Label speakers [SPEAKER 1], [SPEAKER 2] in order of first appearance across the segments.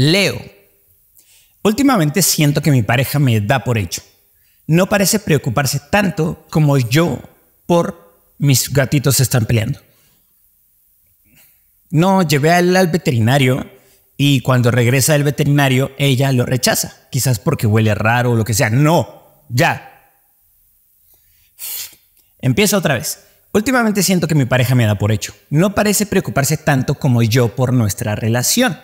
[SPEAKER 1] Leo. Últimamente siento que mi pareja me da por hecho. No parece preocuparse tanto como yo por mis gatitos están peleando. No, llevé a él al veterinario y cuando regresa del veterinario ella lo rechaza. Quizás porque huele raro o lo que sea. No, ya. Empieza otra vez. Últimamente siento que mi pareja me da por hecho. No parece preocuparse tanto como yo por nuestra relación.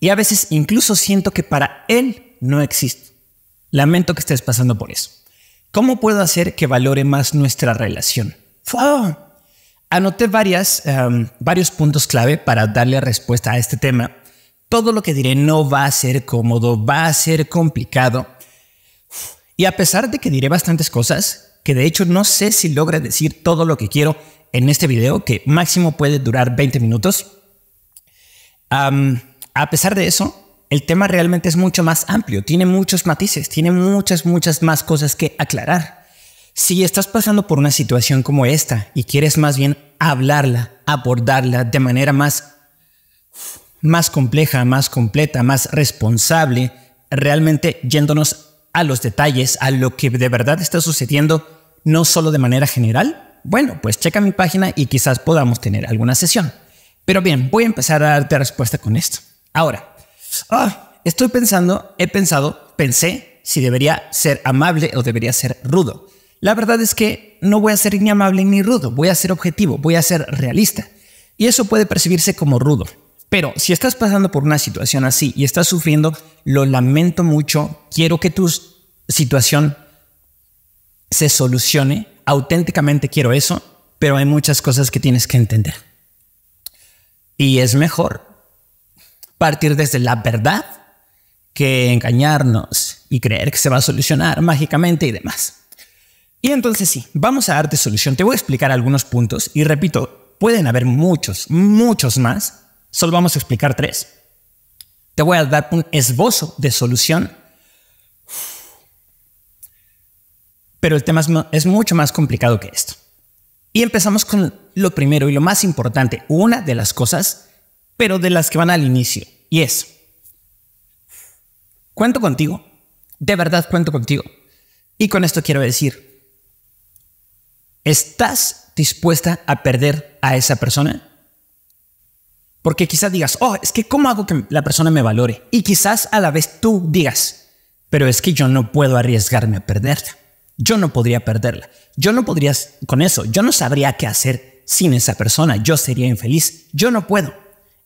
[SPEAKER 1] Y a veces incluso siento que para él no existe. Lamento que estés pasando por eso. ¿Cómo puedo hacer que valore más nuestra relación? Anoté varias, em, varios puntos clave para darle respuesta a este tema. Todo lo que diré no va a ser cómodo, va a ser complicado. Y a pesar de que diré bastantes cosas, que de hecho no sé si logra decir todo lo que quiero en este video, que máximo puede durar 20 minutos, em, a pesar de eso, el tema realmente es mucho más amplio, tiene muchos matices, tiene muchas, muchas más cosas que aclarar. Si estás pasando por una situación como esta y quieres más bien hablarla, abordarla de manera más, más compleja, más completa, más responsable, realmente yéndonos a los detalles, a lo que de verdad está sucediendo, no solo de manera general, bueno, pues checa mi página y quizás podamos tener alguna sesión. Pero bien, voy a empezar a darte respuesta con esto. Ahora, ah, estoy pensando, he pensado, pensé si debería ser amable o debería ser rudo. La verdad es que no voy a ser ni amable ni rudo, voy a ser objetivo, voy a ser realista. Y eso puede percibirse como rudo. Pero si estás pasando por una situación así y estás sufriendo, lo lamento mucho, quiero que tu situación se solucione, auténticamente quiero eso, pero hay muchas cosas que tienes que entender. Y es mejor partir desde la verdad que engañarnos y creer que se va a solucionar mágicamente y demás. Y entonces sí, vamos a darte solución. Te voy a explicar algunos puntos y repito, pueden haber muchos, muchos más. Solo vamos a explicar tres. Te voy a dar un esbozo de solución. Pero el tema es mucho más complicado que esto. Y empezamos con lo primero y lo más importante, una de las cosas pero de las que van al inicio. Y es, cuento contigo, de verdad cuento contigo. Y con esto quiero decir, ¿estás dispuesta a perder a esa persona? Porque quizás digas, oh, es que ¿cómo hago que la persona me valore? Y quizás a la vez tú digas, pero es que yo no puedo arriesgarme a perderla. Yo no podría perderla. Yo no podría con eso. Yo no sabría qué hacer sin esa persona. Yo sería infeliz. Yo no puedo.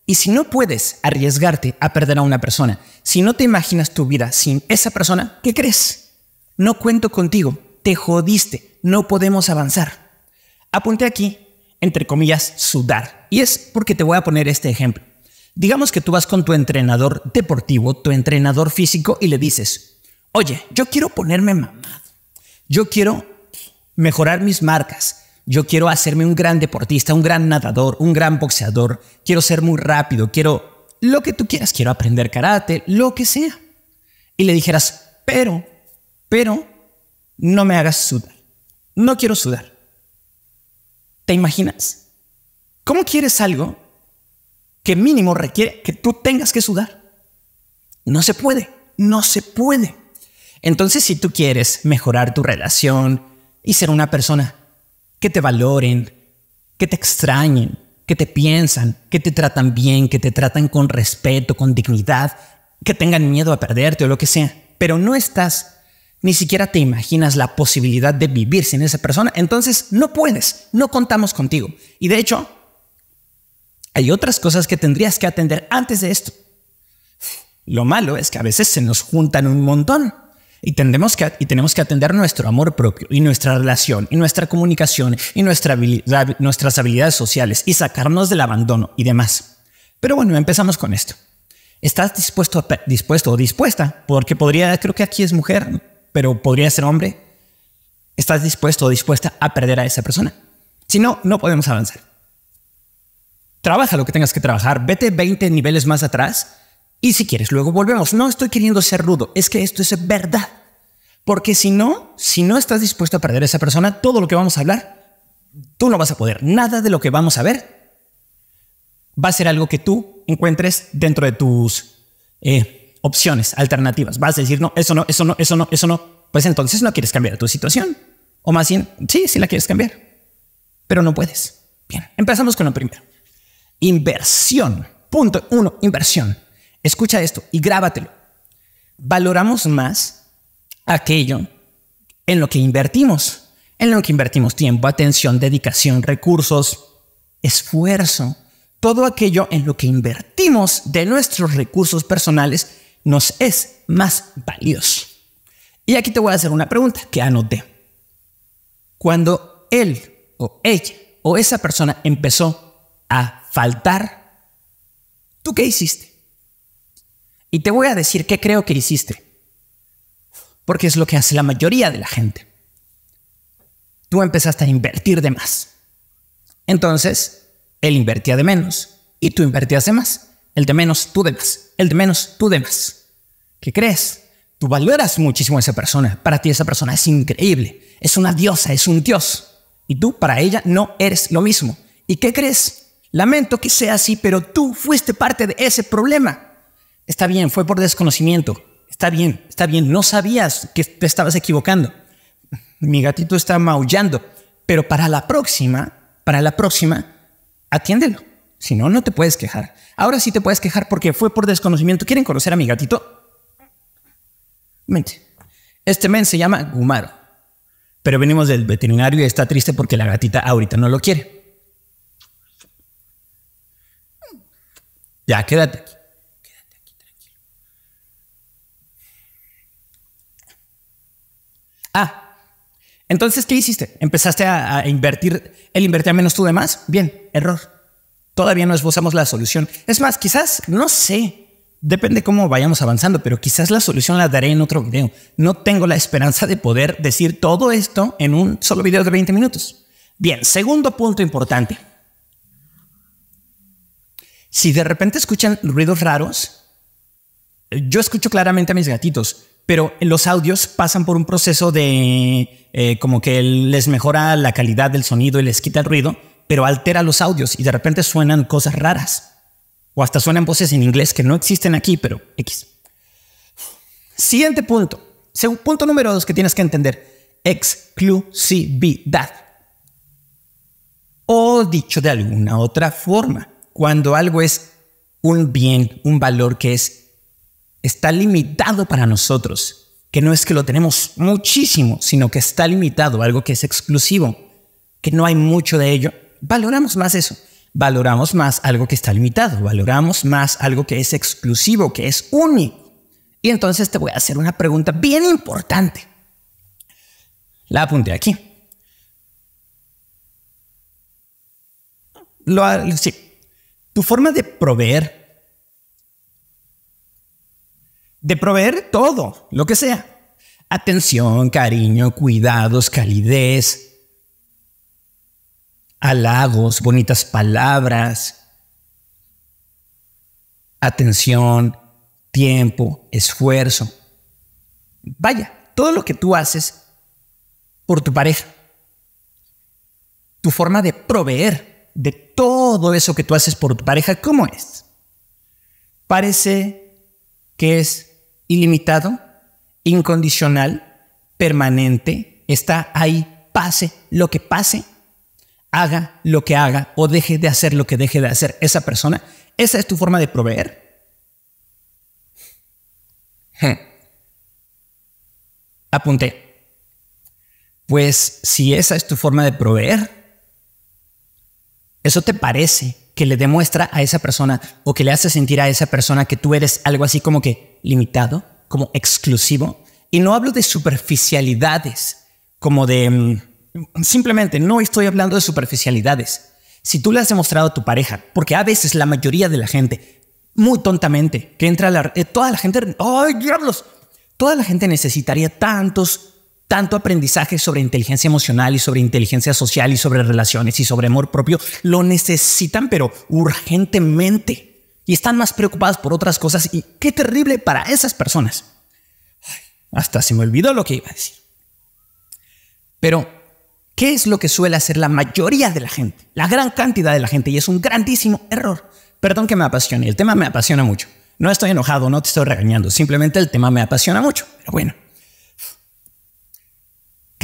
[SPEAKER 1] Y si no puedes arriesgarte a perder a una persona, si no te imaginas tu vida sin esa persona, ¿qué crees? No cuento contigo, te jodiste, no podemos avanzar. Apunte aquí, entre comillas, sudar. Y es porque te voy a poner este ejemplo. Digamos que tú vas con tu entrenador deportivo, tu entrenador físico, y le dices, oye, yo quiero ponerme mamado, yo quiero mejorar mis marcas, yo quiero hacerme un gran deportista, un gran nadador, un gran boxeador, quiero ser muy rápido, quiero lo que tú quieras, quiero aprender karate, lo que sea. Y le dijeras, pero, pero, no me hagas sudar, no quiero sudar. ¿Te imaginas? ¿Cómo quieres algo que mínimo requiere que tú tengas que sudar? No se puede, no se puede. Entonces, si tú quieres mejorar tu relación y ser una persona que te valoren, que te extrañen, que te piensan, que te tratan bien, que te tratan con respeto, con dignidad, que tengan miedo a perderte o lo que sea. Pero no estás, ni siquiera te imaginas la posibilidad de vivir sin esa persona. Entonces no puedes, no contamos contigo. Y de hecho, hay otras cosas que tendrías que atender antes de esto. Lo malo es que a veces se nos juntan un montón. Y, tenemos que atender nuestro amor propio y nuestra relación y nuestra comunicación y nuestras habilidades sociales y sacarnos del abandono y demás. Pero bueno, empezamos con esto. ¿Estás dispuesto, dispuesto o dispuesta? Porque podría, creo que aquí es mujer, pero podría ser hombre. ¿Estás dispuesto o dispuesta a perder a esa persona? Si no, no podemos avanzar. Trabaja lo que tengas que trabajar. Vete 20 niveles más atrás y si quieres, luego volvemos. No estoy queriendo ser rudo, es que esto es verdad. Porque si no, si no estás dispuesto a perder a esa persona, todo lo que vamos a hablar, tú no vas a poder. Nada de lo que vamos a ver va a ser algo que tú encuentres dentro de tus eh, opciones alternativas. Vas a decir, no, eso no, eso no, eso no, eso no. Pues entonces no quieres cambiar tu situación. O más bien, sí, sí la quieres cambiar, pero no puedes. Bien, empezamos con lo primero. Inversión. Punto uno, inversión. Escucha esto y grábatelo. Valoramos más aquello en lo que invertimos, en lo que invertimos tiempo, atención, dedicación, recursos, esfuerzo, todo aquello en lo que invertimos de nuestros recursos personales nos es más valioso. Y aquí te voy a hacer una pregunta que anoté. Cuando él o ella o esa persona empezó a faltar, ¿tú qué hiciste? Y te voy a decir qué creo que hiciste, porque es lo que hace la mayoría de la gente. Tú empezaste a invertir de más. Entonces, él invertía de menos y tú invertías de más. El de menos, tú de más. El de menos, tú de más. ¿Qué crees? Tú valoras muchísimo a esa persona. Para ti esa persona es increíble. Es una diosa, es un dios. Y tú para ella no eres lo mismo. ¿Y qué crees? Lamento que sea así, pero tú fuiste parte de ese problema. Está bien, fue por desconocimiento. Está bien, está bien. No sabías que te estabas equivocando. Mi gatito está maullando. Pero para la próxima, para la próxima, atiéndelo. Si no, no te puedes quejar. Ahora sí te puedes quejar porque fue por desconocimiento. ¿Quieren conocer a mi gatito? Mente. Este men se llama Gumaro. Pero venimos del veterinario y está triste porque la gatita ahorita no lo quiere. Ya, quédate Ah, entonces, ¿qué hiciste? ¿Empezaste a, invertir, el invertir menos tú de más? Bien, error. Todavía no esbozamos la solución. Es más, quizás, no sé, depende cómo vayamos avanzando, pero quizás la solución la daré en otro video. No tengo la esperanza de poder decir todo esto en un solo video de 20 minutos. Bien, segundo punto importante. Si de repente escuchan ruidos raros, yo escucho claramente a mis gatitos pero los audios pasan por un proceso de eh, como que les mejora la calidad del sonido y les quita el ruido, pero altera los audios y de repente suenan cosas raras. O hasta suenan voces en inglés que no existen aquí, pero X. Siguiente punto. punto número dos que tienes que entender. Exclusividad. O dicho de alguna otra forma, cuando algo es un bien, un valor que es está limitado para nosotros, que no es que lo tenemos muchísimo, sino que está limitado, algo que es exclusivo, que no hay mucho de ello, valoramos más eso, valoramos más algo que está limitado, valoramos más algo que es exclusivo, que es único. Y entonces te voy a hacer una pregunta bien importante. La apunté aquí. sí. Tu forma de proveer de proveer todo, lo que sea. Atención, cariño, cuidados, calidez, halagos, bonitas palabras, atención, tiempo, esfuerzo. Vaya, todo lo que tú haces por tu pareja. Tu forma de proveer de todo eso que tú haces por tu pareja, ¿cómo es? Parece que es ilimitado, incondicional, permanente, está ahí, pase lo que pase, haga lo que haga o deje de hacer lo que deje de hacer esa persona. ¿Esa es tu forma de proveer? Apunté. Pues si esa es tu forma de proveer, eso te parece que le demuestra a esa persona o que le hace sentir a esa persona que tú eres algo así como que limitado, como exclusivo. Y no hablo de superficialidades, como de... Mm, simplemente no estoy hablando de superficialidades. Si tú le has demostrado a tu pareja, porque a veces la mayoría de la gente, muy tontamente, que entra a la... Eh, toda la gente... ¡Ay, diablos! Toda la gente necesitaría tantos tanto aprendizaje sobre inteligencia emocional y sobre inteligencia social y sobre relaciones y sobre amor propio, lo necesitan pero urgentemente y están más preocupadas por otras cosas y qué terrible para esas personas. hasta se me olvidó lo que iba a decir. Pero, ¿qué es lo que suele hacer la mayoría de la gente? La gran cantidad de la gente y es un grandísimo error. Perdón que me apasione, el tema me apasiona mucho. No estoy enojado, no te estoy regañando, simplemente el tema me apasiona mucho. Pero bueno,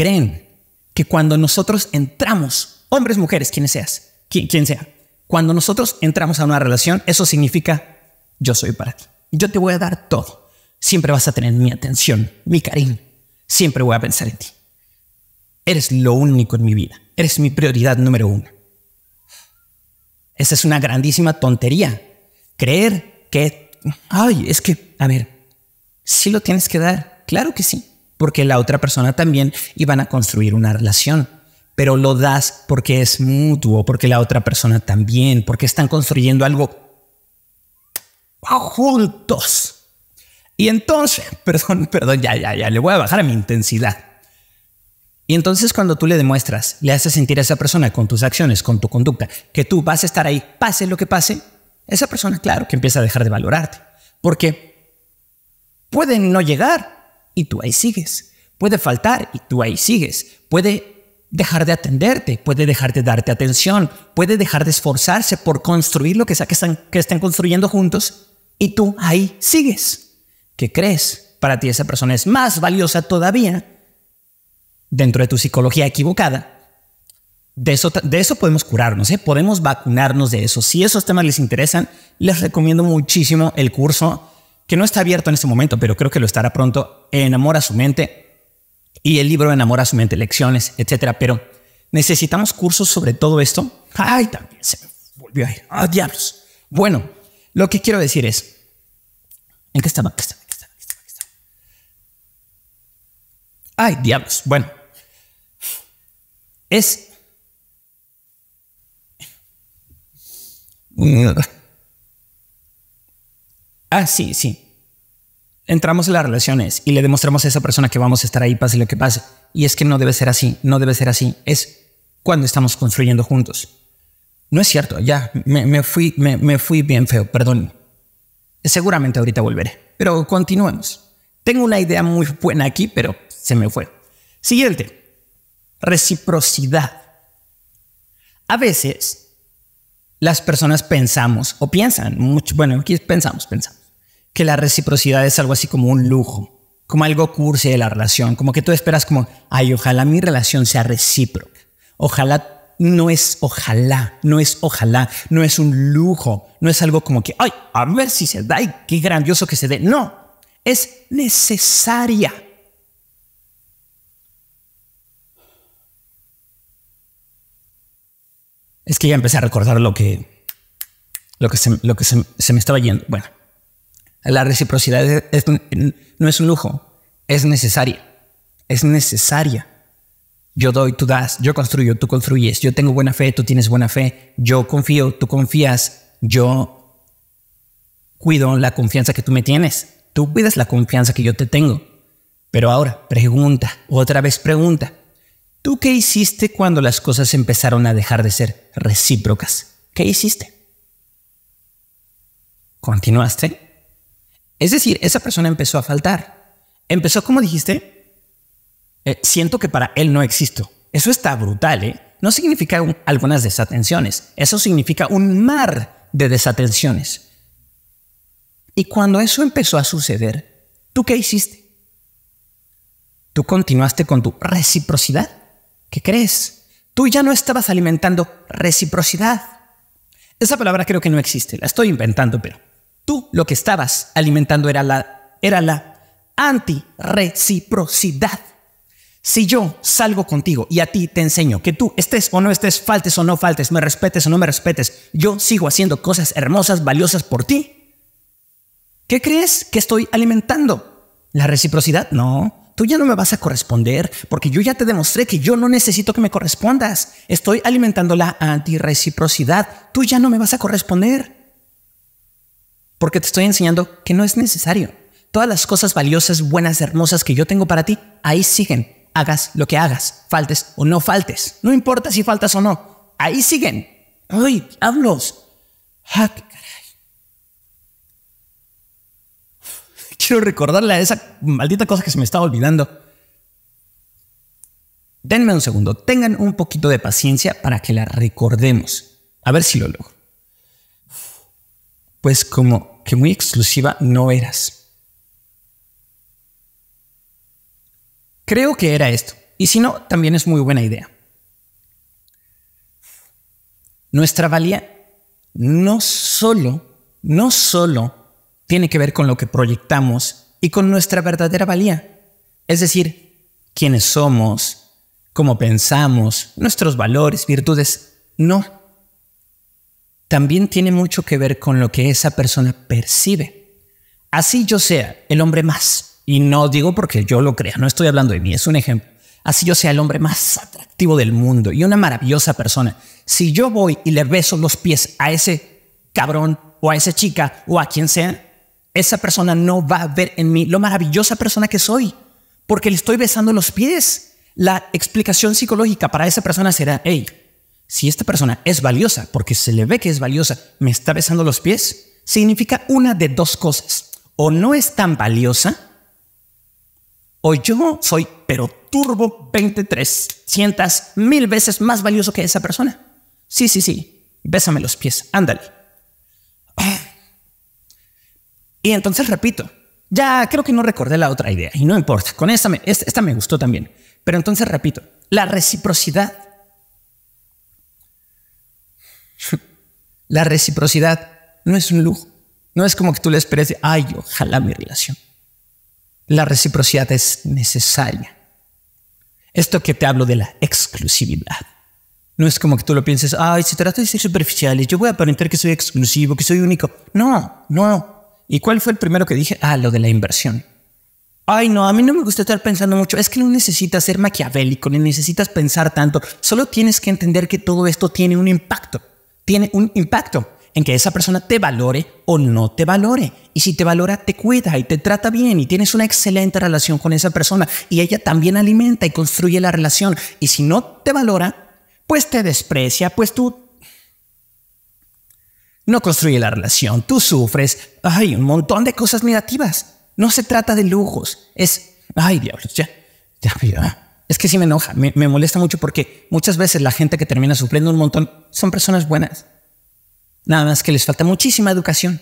[SPEAKER 1] creen que cuando nosotros entramos, hombres, mujeres, quienes seas, quien, sea, cuando nosotros entramos a una relación, eso significa yo soy para ti. Yo te voy a dar todo. Siempre vas a tener mi atención, mi cariño. Siempre voy a pensar en ti. Eres lo único en mi vida. Eres mi prioridad número uno. Esa es una grandísima tontería. Creer que, ay, es que, a ver, si ¿sí lo tienes que dar, claro que sí porque la otra persona también iban a construir una relación. Pero lo das porque es mutuo, porque la otra persona también, porque están construyendo algo juntos. Y entonces, perdón, perdón, ya, ya, ya, le voy a bajar a mi intensidad. Y entonces cuando tú le demuestras, le haces sentir a esa persona con tus acciones, con tu conducta, que tú vas a estar ahí, pase lo que pase, esa persona, claro, que empieza a dejar de valorarte. Porque pueden no llegar, y tú ahí sigues. Puede faltar y tú ahí sigues. Puede dejar de atenderte, puede dejar de darte atención, puede dejar de esforzarse por construir lo que sea que están, estén construyendo juntos y tú ahí sigues. ¿Qué crees? Para ti esa persona es más valiosa todavía dentro de tu psicología equivocada. De eso, podemos curarnos, ¿eh? podemos vacunarnos de eso. Si esos temas les interesan, les recomiendo muchísimo el curso que no está abierto en este momento, pero creo que lo estará pronto, Enamora su mente y el libro Enamora su mente, lecciones, etcétera. Pero necesitamos cursos sobre todo esto. Ay, también se volvió a ir. ¡Ah, diablos! Bueno, lo que quiero decir es, ¿en qué estaba? estaba? Ay, diablos. Bueno, es ah, sí, sí. Entramos en las relaciones y le demostramos a esa persona que vamos a estar ahí, pase lo que pase. Y es que no debe ser así, no debe ser así. Es cuando estamos construyendo juntos. No es cierto, ya, me, fui, me, me fui bien feo, perdón. Seguramente ahorita volveré. Pero continuemos. Tengo una idea muy buena aquí, pero se me fue. Siguiente. Reciprocidad. A veces las personas pensamos o piensan mucho, bueno, aquí pensamos, pensamos que la reciprocidad es algo así como un lujo, como algo cursi de la relación, como que tú esperas como, ay, ojalá mi relación sea recíproca, ojalá no es ojalá, no es ojalá, no es un lujo, no es algo como que, ay, a ver si se da y qué grandioso que se dé. No, es necesaria. Es que ya empecé a recordar lo que, lo que, se, lo que se me estaba yendo. Bueno. La reciprocidad no es un lujo, es necesaria. Es necesaria. Yo doy, tú das, yo construyo, tú construyes, yo tengo buena fe, tú tienes buena fe, yo confío, tú confías, yo cuido la confianza que tú me tienes, tú cuidas la confianza que yo te tengo. Pero ahora, pregunta, otra vez pregunta, ¿tú qué hiciste cuando las cosas empezaron a dejar de ser recíprocas? ¿Qué hiciste? ¿Continuaste? Es decir, esa persona empezó a faltar. Empezó, como dijiste, eh, siento que para él no existo. Eso está brutal, ¿eh? No significa algunas desatenciones, eso significa un mar de desatenciones. Y cuando eso empezó a suceder, ¿tú qué hiciste? ¿Tú continuaste con tu reciprocidad? ¿Qué crees? Tú ya no estabas alimentando reciprocidad. Esa palabra creo que no existe, la estoy inventando, pero Tú lo que estabas alimentando era la, era la Si yo salgo contigo y a ti te enseño que tú estés o no estés, faltes o no faltes, me respetes o no me respetes, yo sigo haciendo cosas hermosas, valiosas por ti. ¿Qué crees que estoy alimentando? ¿La reciprocidad? No, tú ya no me vas a corresponder porque yo ya te demostré que yo no necesito que me correspondas. Estoy alimentando la antirreciprocidad. Tú ya no me vas a corresponder porque te estoy enseñando que no es necesario. Todas las cosas valiosas, buenas, hermosas que yo tengo para ti, ahí siguen. Hagas lo que hagas, faltes o no faltes. No importa si faltas o no, ahí siguen. ¡Ay, hablos! ¡Ah, Quiero recordarle a esa maldita cosa que se me estaba olvidando. Denme un segundo, tengan un poquito de paciencia para que la recordemos. A ver si lo logro pues como que muy exclusiva no eras. Creo que era esto, y si no, también es muy buena idea. Nuestra valía no solo, no solo tiene que ver con lo que proyectamos y con nuestra verdadera valía, es decir, quiénes somos, cómo pensamos, nuestros valores, virtudes, no también tiene mucho que ver con lo que esa persona percibe. Así yo sea el hombre más, y no digo porque yo lo crea, no estoy hablando de mí, es un ejemplo. Así yo sea el hombre más atractivo del mundo y una maravillosa persona. Si yo voy y le beso los pies a ese cabrón o a esa chica o a quien sea, esa persona no va a ver en mí lo maravillosa persona que soy, porque le estoy besando los pies. La explicación psicológica para esa persona será, hey, si esta persona es valiosa, porque se le ve que es valiosa, me está besando los pies, significa una de dos cosas. O no es tan valiosa, o yo soy pero turbo 23, mil veces más valioso que esa persona. Sí, sí, sí, bésame los pies, ándale. Y entonces repito, ya creo que no recordé la otra idea y no importa, con esta me, esta me gustó también. Pero entonces repito, la reciprocidad La reciprocidad no es un lujo. No es como que tú le esperes, de, ay, ojalá mi relación. La reciprocidad es necesaria. Esto que te hablo de la exclusividad. No es como que tú lo pienses, ay, si trato de ser superficial, yo voy a aparentar que soy exclusivo, que soy único. No, no. ¿Y cuál fue el primero que dije? Ah, lo de la inversión. Ay, no, a mí no me gusta estar pensando mucho. Es que no necesitas ser maquiavélico, ni necesitas pensar tanto. Solo tienes que entender que todo esto tiene un impacto tiene un impacto en que esa persona te valore o no te valore. Y si te valora, te cuida y te trata bien y tienes una excelente relación con esa persona y ella también alimenta y construye la relación. Y si no te valora, pues te desprecia, pues tú no construye la relación, tú sufres, hay un montón de cosas negativas. No se trata de lujos, es, ay diablos, ya, ya, ya es que sí me enoja, me, molesta mucho porque muchas veces la gente que termina sufriendo un montón son personas buenas. Nada más que les falta muchísima educación.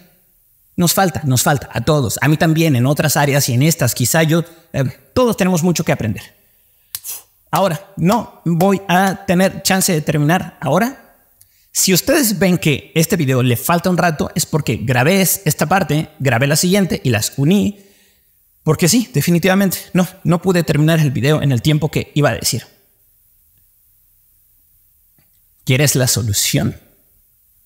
[SPEAKER 1] Nos falta, nos falta a todos, a mí también, en otras áreas y en estas, quizá yo, eh, todos tenemos mucho que aprender. Ahora, no voy a tener chance de terminar ahora. Si ustedes ven que este video le falta un rato es porque grabé esta parte, grabé la siguiente y las uní porque sí, definitivamente, no, no pude terminar el video en el tiempo que iba a decir. ¿Quieres la solución?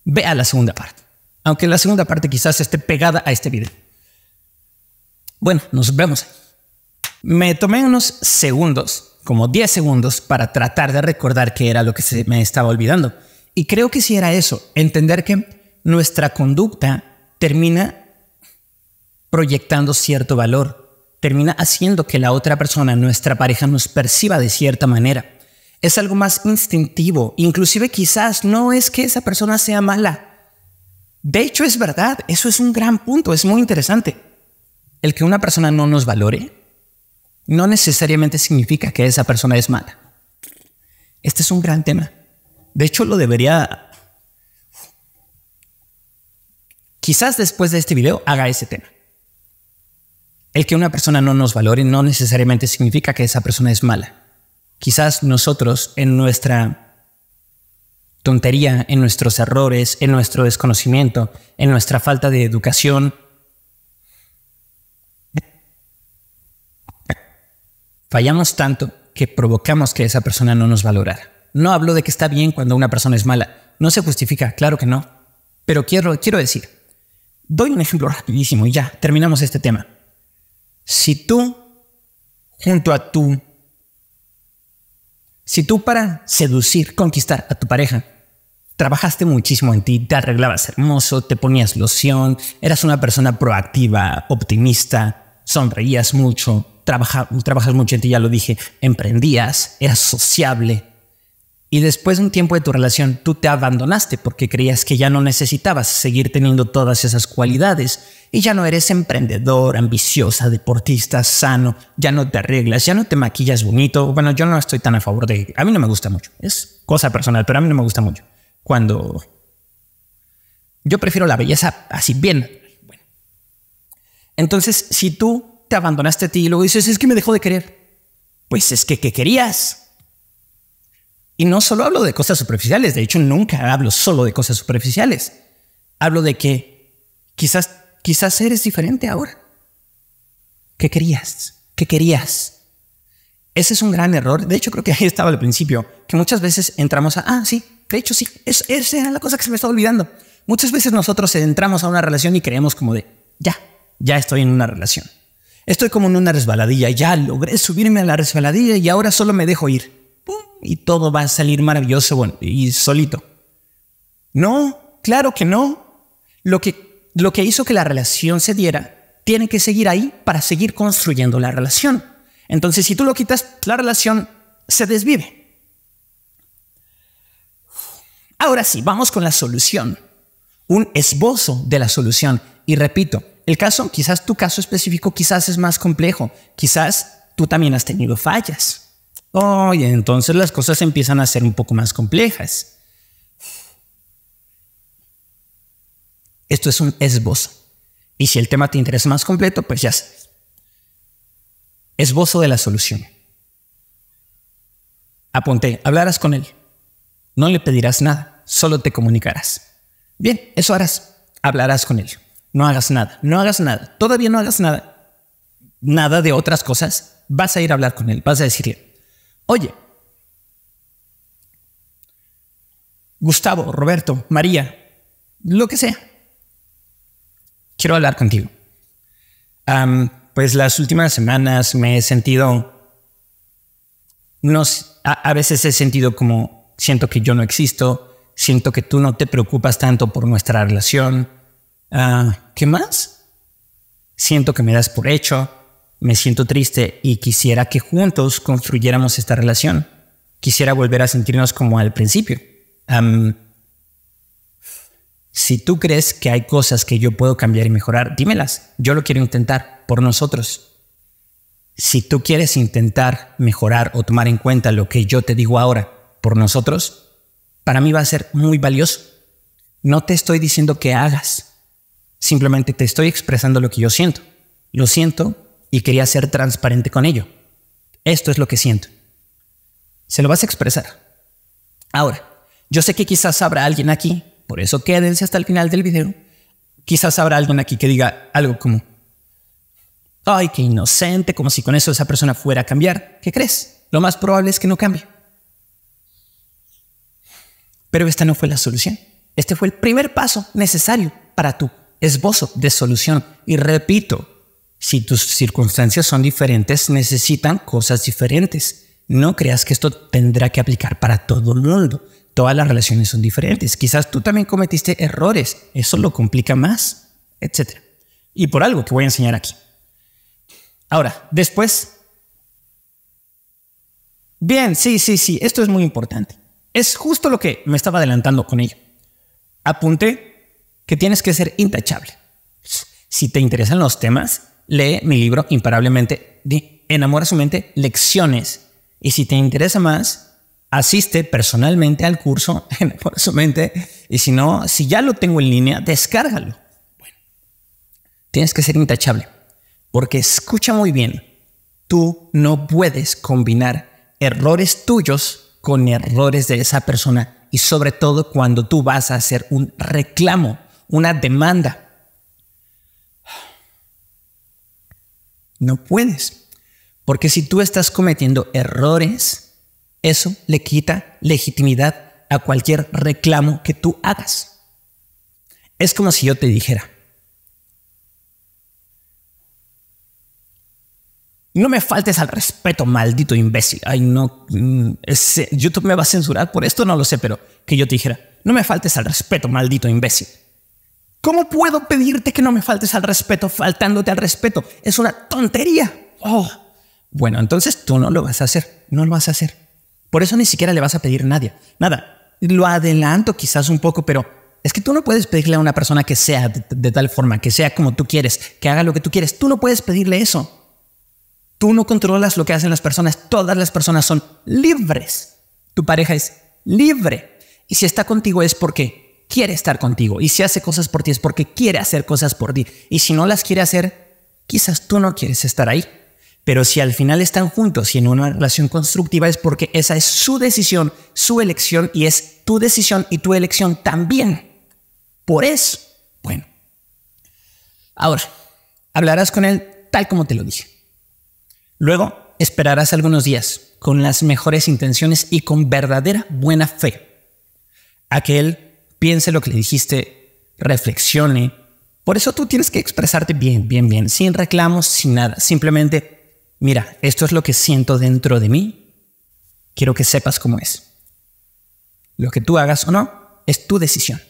[SPEAKER 1] Ve a la segunda parte. Aunque la segunda parte quizás esté pegada a este video. Bueno, nos vemos. Me tomé unos segundos, como 10 segundos, para tratar de recordar qué era lo que se me estaba olvidando. Y creo que sí era eso, entender que nuestra conducta termina proyectando cierto valor termina haciendo que la otra persona, nuestra pareja, nos perciba de cierta manera. Es algo más instintivo. Inclusive quizás no es que esa persona sea mala. De hecho, es verdad. Eso es un gran punto. Es muy interesante. El que una persona no nos valore no necesariamente significa que esa persona es mala. Este es un gran tema. De hecho, lo debería... Quizás después de este video haga ese tema. El que una persona no nos valore no necesariamente significa que esa persona es mala. Quizás nosotros en nuestra tontería, en nuestros errores, en nuestro desconocimiento, en nuestra falta de educación, fallamos tanto que provocamos que esa persona no nos valorara. No hablo de que está bien cuando una persona es mala. No se justifica, claro que no. Pero quiero, quiero decir, doy un ejemplo rapidísimo y ya terminamos este tema. Si tú, junto a tú, Si tú para seducir, conquistar a tu pareja, trabajaste muchísimo en ti, te arreglabas hermoso, te ponías loción, eras una persona proactiva, optimista, sonreías mucho, trabajas mucho en ti, ya lo dije, emprendías, eras sociable, y después de un tiempo de tu relación tú te abandonaste porque creías que ya no necesitabas seguir teniendo todas esas cualidades y ya no eres emprendedor, ambiciosa, deportista, sano, ya no te arreglas, ya no te maquillas bonito. Bueno, yo no estoy tan a favor de... A mí no me gusta mucho, es cosa personal, pero a mí no me gusta mucho. Cuando... Yo prefiero la belleza así bien. Bueno. Entonces, si tú te abandonaste a ti y luego dices, es que me dejó de querer, pues es que, ¿qué querías? Y no solo hablo de cosas superficiales, de hecho nunca hablo solo de cosas superficiales. Hablo de que quizás, quizás eres diferente ahora. ¿Qué querías? ¿Qué querías? Ese es un gran error. De hecho, creo que ahí estaba al principio, que muchas veces entramos a, ah, sí, de hecho, sí, es, esa era la cosa que se me estaba olvidando. Muchas veces nosotros entramos a una relación y creemos como de, ya, ya estoy en una relación. Estoy como en una resbaladilla, ya logré subirme a la resbaladilla y ahora solo me dejo ir y todo va a salir maravilloso bueno, y solito. No, claro que no. Lo que, lo que hizo que la relación se diera tiene que seguir ahí para seguir construyendo la relación. Entonces, si tú lo quitas, la relación se desvive. Ahora sí, vamos con la solución. Un esbozo de la solución. Y repito, el caso, quizás tu caso específico, quizás es más complejo. Quizás tú también has tenido fallas. Oye, oh, entonces las cosas empiezan a ser un poco más complejas. Esto es un esbozo. Y si el tema te interesa más completo, pues ya sabes. Esbozo de la solución. Apunté, hablarás con él. No le pedirás nada, solo te comunicarás. Bien, eso harás. Hablarás con él. No hagas nada, no hagas nada. Todavía no hagas nada. Nada de otras cosas. Vas a ir a hablar con él. Vas a decirle, Oye, Gustavo, Roberto, María, lo que sea. Quiero hablar contigo. pues las últimas semanas me he sentido... a, veces he sentido como siento que yo no existo, siento que tú no te preocupas tanto por nuestra relación. Ah, ¿Qué más? Siento que me das por hecho me siento triste y quisiera que juntos construyéramos esta relación. Quisiera volver a sentirnos como al principio. si tú crees que hay cosas que yo puedo cambiar y mejorar, dímelas. Yo lo quiero intentar por nosotros. Si tú quieres intentar mejorar o tomar en cuenta lo que yo te digo ahora por nosotros, para mí va a ser muy valioso. No te estoy diciendo que hagas. Simplemente te estoy expresando lo que yo siento. Lo siento y quería ser transparente con ello. Esto es lo que siento. Se lo vas a expresar. Ahora, yo sé que quizás habrá alguien aquí, por eso quédense hasta el final del video, quizás habrá alguien aquí que diga algo como, ay, qué inocente, como si con eso esa persona fuera a cambiar. ¿Qué crees? Lo más probable es que no cambie. Pero esta no fue la solución. Este fue el primer paso necesario para tu esbozo de solución. Y repito, si tus circunstancias son diferentes, necesitan cosas diferentes. No creas que esto tendrá que aplicar para todo el mundo. Todas las relaciones son diferentes. Quizás tú también cometiste errores. Eso lo complica más, etc. Y por algo que voy a enseñar aquí. Ahora, después. Bien, sí, sí, sí. Esto es muy importante. Es justo lo que me estaba adelantando con ello. Apunte que tienes que ser intachable. Si te interesan los temas, lee mi libro Imparablemente de Enamora su mente, lecciones. Y si te interesa más, asiste personalmente al curso Enamora su mente. Y si no, si ya lo tengo en línea, descárgalo. Bueno, tienes que ser intachable. Porque escucha muy bien, tú no puedes combinar errores tuyos con errores de esa persona. Y sobre todo cuando tú vas a hacer un reclamo, una demanda No puedes. Porque si tú estás cometiendo errores, eso le quita legitimidad a cualquier reclamo que tú hagas. Es como si yo te dijera, No me faltes al respeto, maldito imbécil. Ay, no. Mm, Ese, eh, YouTube me va a censurar por esto, no lo sé, pero que yo te dijera, no me faltes al respeto, maldito imbécil. ¿Cómo puedo pedirte que no me faltes al respeto faltándote al respeto? Es una tontería. Oh. Bueno, entonces tú no lo vas a hacer, no lo vas a hacer. Por eso ni siquiera le vas a pedir a nadie, nada. Lo adelanto quizás un poco, pero es que tú no puedes pedirle a una persona que sea de tal forma, que sea como tú quieres, que haga lo que tú quieres. Tú no puedes pedirle eso. Tú no controlas lo que hacen las personas. Todas las personas son libres. Tu pareja es libre. Y si está contigo es porque quiere estar contigo. Y si hace cosas por ti es porque quiere hacer cosas por ti. Y si no las quiere hacer, quizás tú no quieres estar ahí. Pero si al final están juntos y en una relación constructiva es porque esa es su decisión, su elección y es tu decisión y tu elección también. Por eso, bueno. Ahora, hablarás con él tal como te lo dije. Luego, esperarás algunos días con las mejores intenciones y con verdadera buena fe a que él piense lo que le dijiste, reflexione. Por eso tú tienes que expresarte bien, bien, bien, sin reclamos, sin nada. Simplemente, mira, esto es lo que siento dentro de mí. Quiero que sepas cómo es. Lo que tú hagas o no es tu decisión.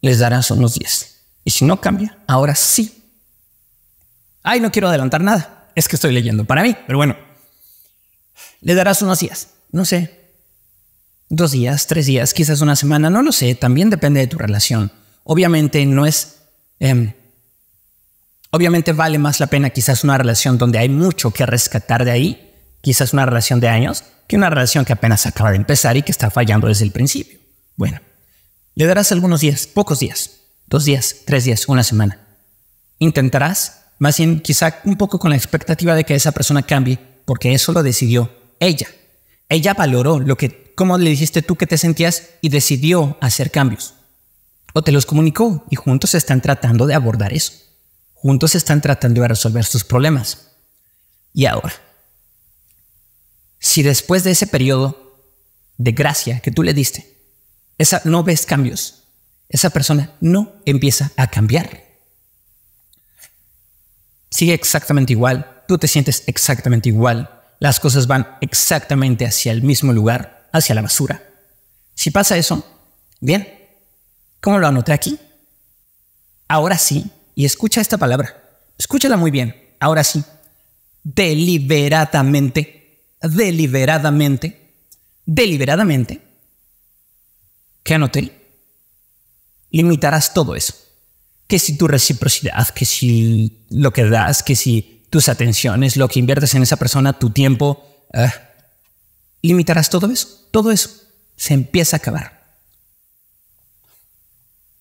[SPEAKER 1] Les darás unos 10. Y si no cambia, ahora sí. Ay, no quiero adelantar nada. Es que estoy leyendo para mí, pero bueno. Le darás unos días no sé, dos días, tres días, quizás una semana, no lo sé, también depende de tu relación. Obviamente no es... Em, obviamente vale más la pena quizás una relación donde hay mucho que rescatar de ahí, quizás una relación de años, que una relación que apenas acaba de empezar y que está fallando desde el principio. Bueno, le darás algunos días, pocos días, dos días, tres días, una semana. Intentarás, más bien quizá un poco con la expectativa de que esa persona cambie, porque eso lo decidió ella ella valoró lo que, cómo le dijiste tú que te sentías y decidió hacer cambios. O te los comunicó y juntos están tratando de abordar eso. Juntos están tratando de resolver sus problemas. Y ahora, si después de ese periodo de gracia que tú le diste, esa, no ves cambios, esa persona no empieza a cambiar. Sigue exactamente igual, tú te sientes exactamente igual, las cosas van exactamente hacia el mismo lugar, hacia la basura. Si pasa eso, bien, ¿cómo lo anoté aquí? Ahora sí, y escucha esta palabra, escúchala muy bien, ahora sí, deliberadamente, deliberadamente, deliberadamente, ¿qué anoté? Limitarás todo eso. Que si tu reciprocidad, que si lo que das, que si tus atenciones, lo que inviertes en esa persona, tu tiempo, ¿eh? limitarás todo eso. Todo eso se empieza a acabar.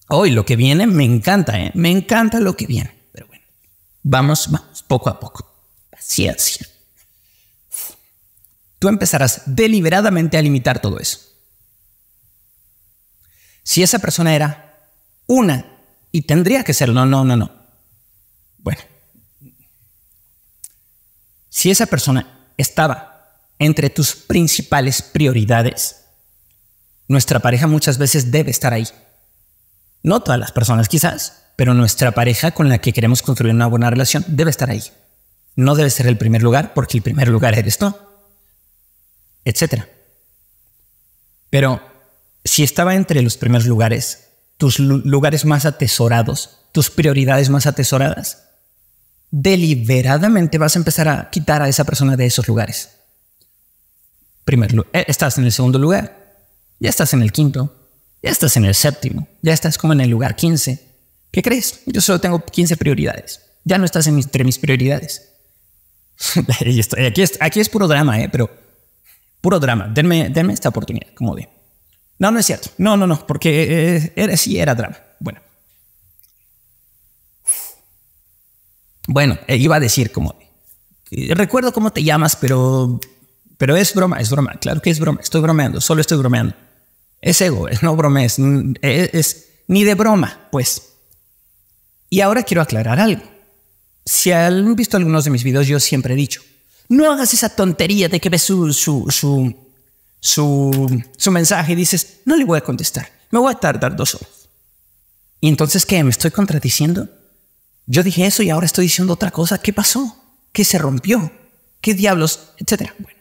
[SPEAKER 1] Hoy lo que viene me encanta, eh, me encanta lo que viene. Pero bueno, vamos, vamos, poco a poco. Paciencia. Tú empezarás deliberadamente a limitar todo eso. Si esa persona era una y tendría que ser, no, no, no, no. Bueno, si esa persona estaba entre tus principales prioridades, nuestra pareja muchas veces debe estar ahí. No todas las personas quizás, pero nuestra pareja con la que queremos construir una buena relación debe estar ahí. No debe ser el primer lugar porque el primer lugar eres tú, etc. Pero si estaba entre los primeros lugares, tus lugares más atesorados, tus prioridades más atesoradas, deliberadamente vas a empezar a quitar a esa persona de esos lugares. primero eh, estás en el segundo lugar, ya estás en el quinto, ya estás en el séptimo, ya estás como en el lugar 15. ¿Qué crees? Yo solo tengo 15 prioridades. Ya no estás entre mis prioridades. aquí, es, puro drama, ¿eh? pero puro drama. Denme, esta oportunidad, como de. No, no es cierto. No, no, no, porque eh, eh, era, sí era drama. Bueno, Bueno, eh, iba a decir como, eh, recuerdo cómo te llamas, pero, pero es broma, es broma, claro que es broma, estoy bromeando, solo estoy bromeando. Es ego, es no bromeo, eh, es, ni de broma, pues. Y ahora quiero aclarar algo. Si han visto algunos de mis videos, yo siempre he dicho, no hagas esa tontería de que ves su, su, su, su, su mensaje y dices, no le voy a contestar, me voy a tardar dos horas. Y entonces, ¿qué? ¿Me estoy contradiciendo? Yo dije eso y ahora estoy diciendo otra cosa. ¿Qué pasó? ¿Qué se rompió? ¿Qué diablos? Etcétera. Bueno.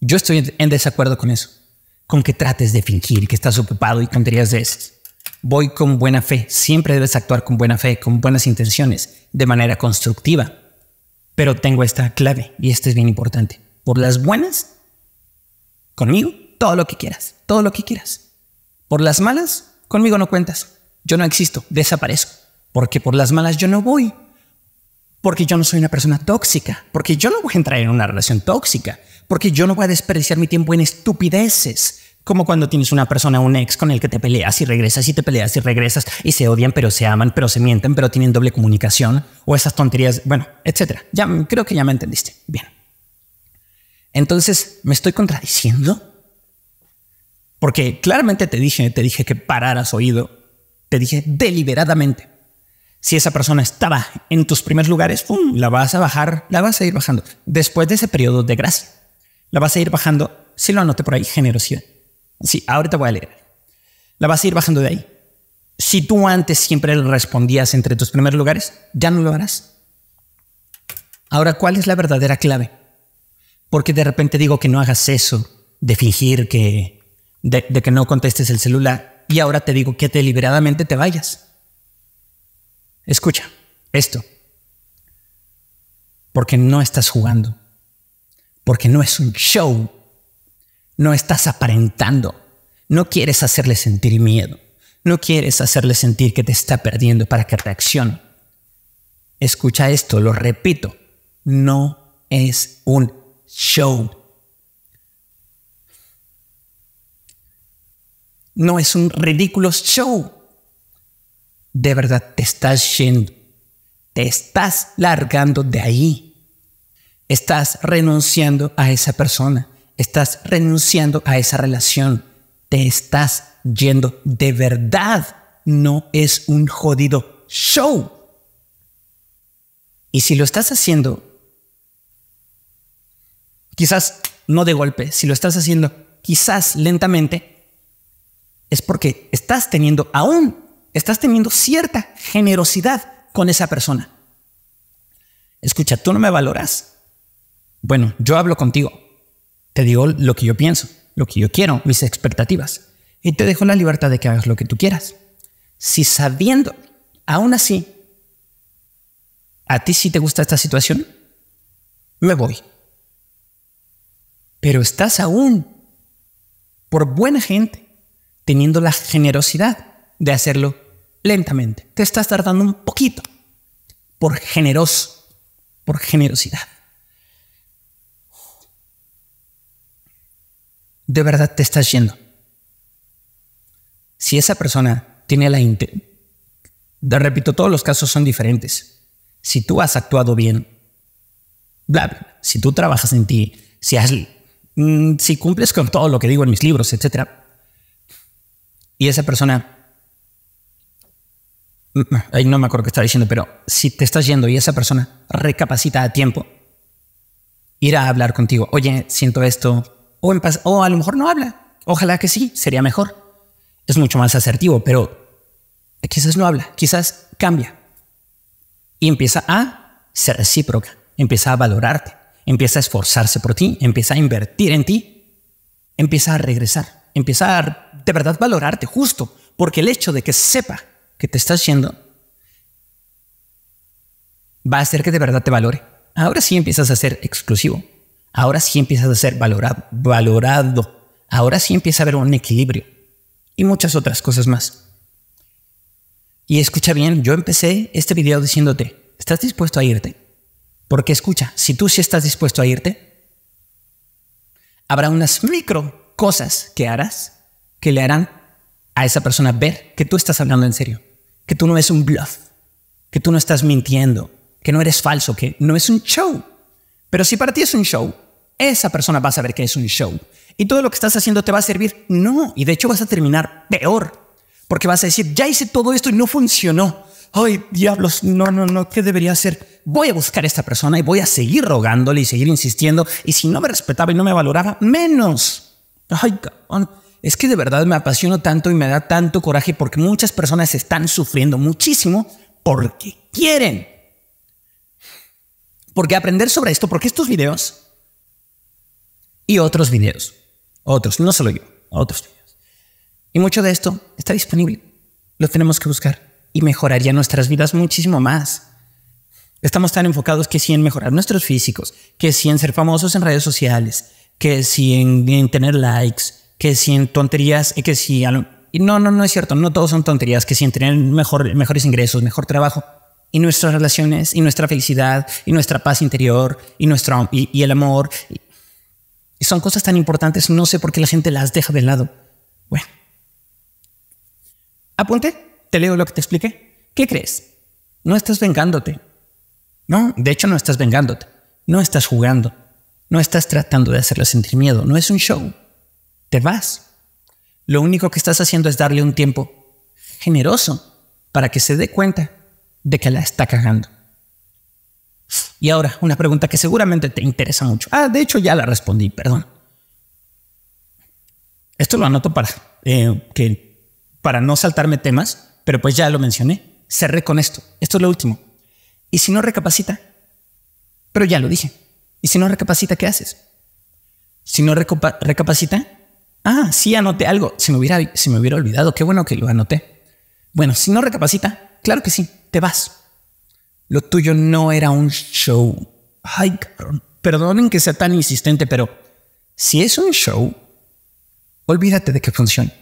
[SPEAKER 1] Yo estoy en desacuerdo con eso, con que trates de fingir que estás ocupado y tonterías de esas. Voy con buena fe, siempre debes actuar con buena fe, con buenas intenciones, de manera constructiva. Pero tengo esta clave y esta es bien importante. Por las buenas, conmigo, todo lo que quieras, todo lo que quieras. Por las malas, Conmigo no cuentas. Yo no existo, desaparezco. Porque por las malas yo no voy. Porque yo no soy una persona tóxica. Porque yo no voy a entrar en una relación tóxica. Porque yo no voy a desperdiciar mi tiempo en estupideces. Como cuando tienes una persona, un ex con el que te peleas y regresas y te peleas y regresas y se odian, pero se aman, pero se mienten, pero tienen doble comunicación o esas tonterías, bueno, etcétera. Ya creo que ya me entendiste. Bien. Entonces, ¿me estoy contradiciendo? Porque claramente te dije, te dije que pararas oído, te dije deliberadamente. Si esa persona estaba en tus primeros lugares, la vas a bajar, la vas a ir bajando. Después de ese periodo de gracia, la vas a ir bajando, si lo anoté por ahí, generosidad. Sí, ahorita voy a leer. La vas a ir bajando de ahí. Si tú antes siempre respondías entre tus primeros lugares, ya no lo harás. Ahora, ¿cuál es la verdadera clave? Porque de repente digo que no hagas eso, de fingir que de, que no contestes el celular y ahora te digo que deliberadamente te vayas. Escucha esto. Porque no estás jugando. Porque no es un show. No estás aparentando. No quieres hacerle sentir miedo. No quieres hacerle sentir que te está perdiendo para que reaccione. Escucha esto, lo repito. No es un show. No es un ridículo show. De verdad te estás yendo. Te estás largando de ahí. Estás renunciando a esa persona. Estás renunciando a esa relación. Te estás yendo. De verdad no es un jodido show. Y si lo estás haciendo, quizás no de golpe, si lo estás haciendo quizás lentamente, es porque estás teniendo aún, estás teniendo cierta generosidad con esa persona. Escucha, tú no me valoras. Bueno, yo hablo contigo. Te digo lo que yo pienso, lo que yo quiero, mis expectativas. Y te dejo la libertad de que hagas lo que tú quieras. Si sabiendo, aún así, a ti sí te gusta esta situación, me voy. Pero estás aún, por buena gente, teniendo la generosidad de hacerlo lentamente. Te estás tardando un poquito por generoso, por generosidad. De verdad te estás yendo. Si esa persona tiene la intención, repito, todos los casos son diferentes. Si tú has actuado bien, bla, bla, si tú trabajas en ti, si, has, mm, si cumples con todo lo que digo en mis libros, etcétera, y esa persona, ahí no me acuerdo qué estaba diciendo, pero si te estás yendo y esa persona recapacita a tiempo, irá a hablar contigo, oye, siento esto, o, o a lo mejor no habla, ojalá que sí, sería mejor. Es mucho más asertivo, pero quizás no habla, quizás cambia. Y empieza a ser recíproca, empieza a valorarte, empieza a esforzarse por ti, empieza a invertir en ti, empieza a regresar, empieza a de verdad valorarte, justo, porque el hecho de que sepa que te estás yendo va a hacer que de verdad te valore. Ahora sí empiezas a ser exclusivo. Ahora sí empiezas a ser valorado, valorado. Ahora sí empieza a haber un equilibrio y muchas otras cosas más. Y escucha bien, yo empecé este video diciéndote, ¿estás dispuesto a irte? Porque escucha, si tú sí estás dispuesto a irte, habrá unas micro cosas que harás que le harán a esa persona ver que tú estás hablando en serio, que tú no es un bluff, que tú no estás mintiendo, que no eres falso, que no es un show. Pero si para ti es un show, esa persona va a saber que es un show. Y todo lo que estás haciendo te va a servir. No, y de hecho vas a terminar peor, porque vas a decir, ya hice todo esto y no funcionó. Ay, diablos, no, no, no, ¿qué debería hacer? Voy a buscar a esta persona y voy a seguir rogándole y seguir insistiendo. Y si no me respetaba y no me valoraba, menos. Ay, es que de verdad me apasiono tanto y me da tanto coraje porque muchas personas están sufriendo muchísimo porque quieren. Porque aprender sobre esto, porque estos videos y otros videos, otros, no solo yo, otros videos. Y mucho de esto está disponible. Lo tenemos que buscar y mejoraría nuestras vidas muchísimo más. Estamos tan enfocados que si en mejorar nuestros físicos, que si en ser famosos en redes sociales, que si en, en tener likes, que si en tonterías, eh, que si... no, no, no es cierto, no todos son tonterías, que si en tener mejores ingresos, mejor trabajo, y nuestras relaciones, y nuestra felicidad, y nuestra paz interior, y, nuestro, y, el amor. Y son cosas tan importantes, no sé por qué la gente las deja de lado. Bueno. Apunte, te leo lo que te expliqué. ¿Qué crees? No estás vengándote. No, de hecho no estás vengándote. No estás jugando. No estás tratando de hacerle sentir miedo. No es un show te vas. Lo único que estás haciendo es darle un tiempo generoso para que se dé cuenta de que la está cagando. Y ahora, una pregunta que seguramente te interesa mucho. Ah, de hecho ya la respondí, perdón. Esto lo anoto para, eh, que, para no saltarme temas, pero pues ya lo mencioné. Cerré con esto. Esto es lo último. Y si no recapacita, pero ya lo dije. Y si no recapacita, ¿qué haces? Si no recapacita, ah, sí anoté algo, Si me hubiera, me hubiera olvidado, qué bueno que lo anoté. Bueno, si no recapacita, claro que sí, te vas. Lo tuyo no era un show. Ay, cabrón. Perdonen que sea tan insistente, pero si es un show, olvídate de que funcione.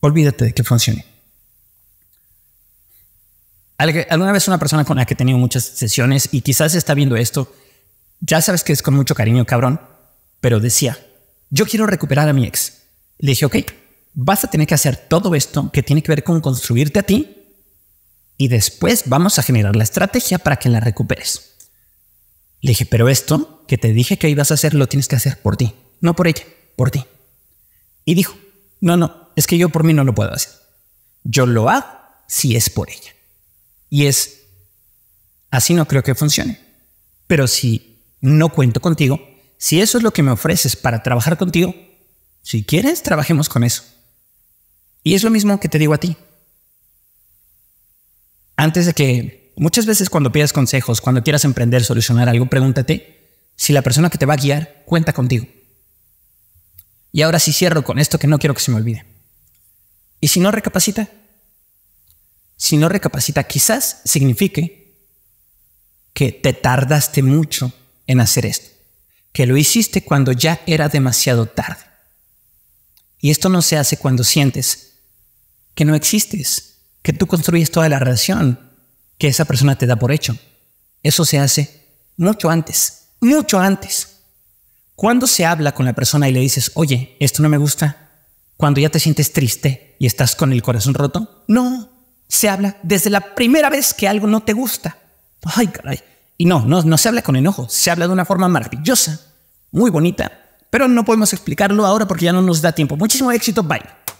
[SPEAKER 1] Olvídate de que funcione. Alguna vez una persona con la que he tenido muchas sesiones y quizás está viendo esto, ya sabes que es con mucho cariño, cabrón, pero decía, yo quiero recuperar a mi ex. Le dije, ok, vas a tener que hacer todo esto que tiene que ver con construirte a ti y después vamos a generar la estrategia para que la recuperes. Le dije, pero esto que te dije que ibas a hacer lo tienes que hacer por ti, no por ella, por ti. Y dijo, no, no, es que yo por mí no lo puedo hacer. Yo lo hago si es por ella. Y es, así no creo que funcione. Pero si no cuento contigo, si eso es lo que me ofreces para trabajar contigo, si quieres, trabajemos con eso. Y es lo mismo que te digo a ti. Antes de que muchas veces cuando pidas consejos, cuando quieras emprender, solucionar algo, pregúntate si la persona que te va a guiar cuenta contigo. Y ahora sí cierro con esto que no quiero que se me olvide. ¿Y si no recapacita? Si no recapacita, quizás signifique que te tardaste mucho en hacer esto, que lo hiciste cuando ya era demasiado tarde. Y esto no se hace cuando sientes que no existes, que tú construyes toda la relación que esa persona te da por hecho. Eso se hace mucho antes, mucho antes. Cuando se habla con la persona y le dices, oye, esto no me gusta, cuando ya te sientes triste y estás con el corazón roto, no, se habla desde la primera vez que algo no te gusta. Ay, caray. Y no, no, no se habla con enojo, se habla de una forma maravillosa, muy bonita, pero no podemos explicarlo ahora porque ya no nos da tiempo. Muchísimo éxito, bye.